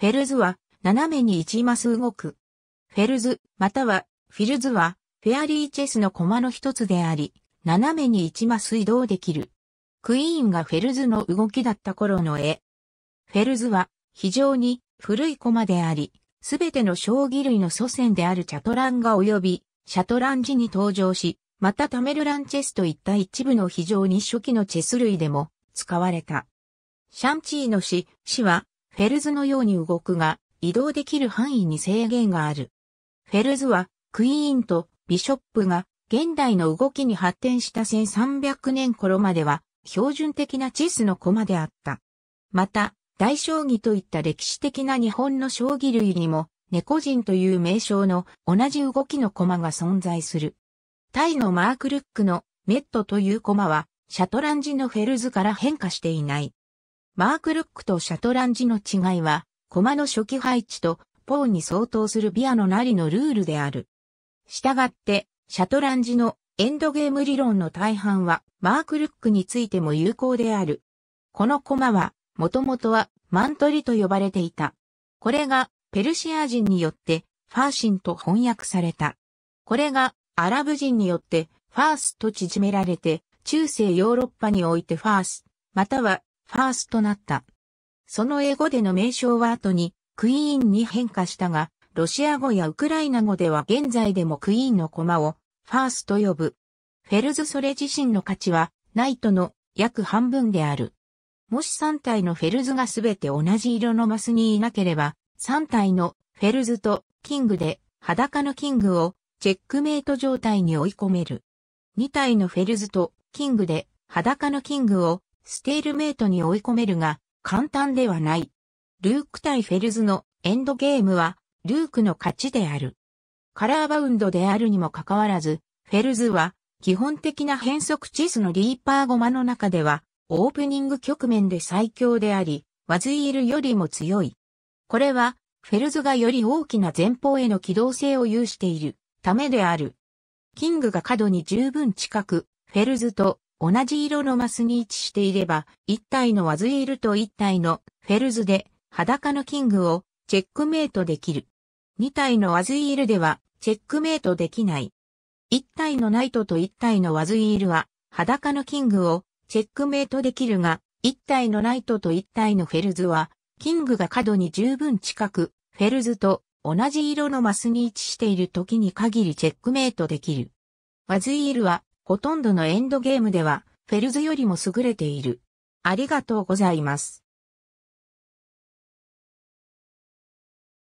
フェルズは、斜めに1マス動く。フェルズ、または、フィルズは、フェアリーチェスの駒の一つであり、斜めに1マス移動できる。クイーンがフェルズの動きだった頃の絵。フェルズは、非常に古い駒であり、すべての将棋類の祖先であるチャトランが及び、シャトランジに登場し、またタメルランチェスといった一部の非常に初期のチェス類でも使われた。シャンチーの詩、詩はフェルズのように動くが、移動できる範囲に制限がある。フェルズは、クイーンとビショップが現代の動きに発展した1300年頃までは標準的なチスの駒であった。また、大将棋といった歴史的な日本の将棋類にも、猫人という名称の同じ動きの駒が存在する。タイのマークルックのメットという駒は、シャトランジのフェルズから変化していない。マークルックとシャトランジの違いは、駒の初期配置とポーに相当するビアのなりのルールである。したがって、シャトランジのエンドゲーム理論の大半は、マークルックについても有効である。この駒は、もともとは、マントリと呼ばれていた。これが、ペルシア人によって、ファーシンと翻訳された。これが、アラブ人によって、ファースと縮められて、中世ヨーロッパにおいてファース、またはファースとなった。その英語での名称は後にクイーンに変化したが、ロシア語やウクライナ語では現在でもクイーンの駒をファースと呼ぶ。フェルズそれ自身の価値はナイトの約半分である。もし3体のフェルズがすべて同じ色のマスにいなければ、3体のフェルズとキングで裸のキングをチェックメイト状態に追い込める。2体のフェルズとキングで裸のキングをステールメイトに追い込めるが、簡単ではない。ルーク対フェルズのエンドゲームは、ルークの勝ちである。カラーバウンドであるにもかかわらず、フェルズは、基本的な変則地図のリーパーゴマの中では、オープニング局面で最強であり、ワズイールよりも強い。これは、フェルズがより大きな前方への機動性を有しているためである。キングが角に十分近く、フェルズと同じ色のマスに位置していれば、一体のワズイールと一体のフェルズで裸のキングをチェックメイトできる。二体のワズイールではチェックメイトできない。一体のナイトと一体のワズイールは裸のキングをチェックメイトできるが、一体のナイトと一体のフェルズは、キングが角に十分近く、フェルズと同じ色のマスに位置している時に限りチェックメイトできる。ワズイールはほとんどのエンドゲームでは、フェルズよりも優れている。ありがとうございます。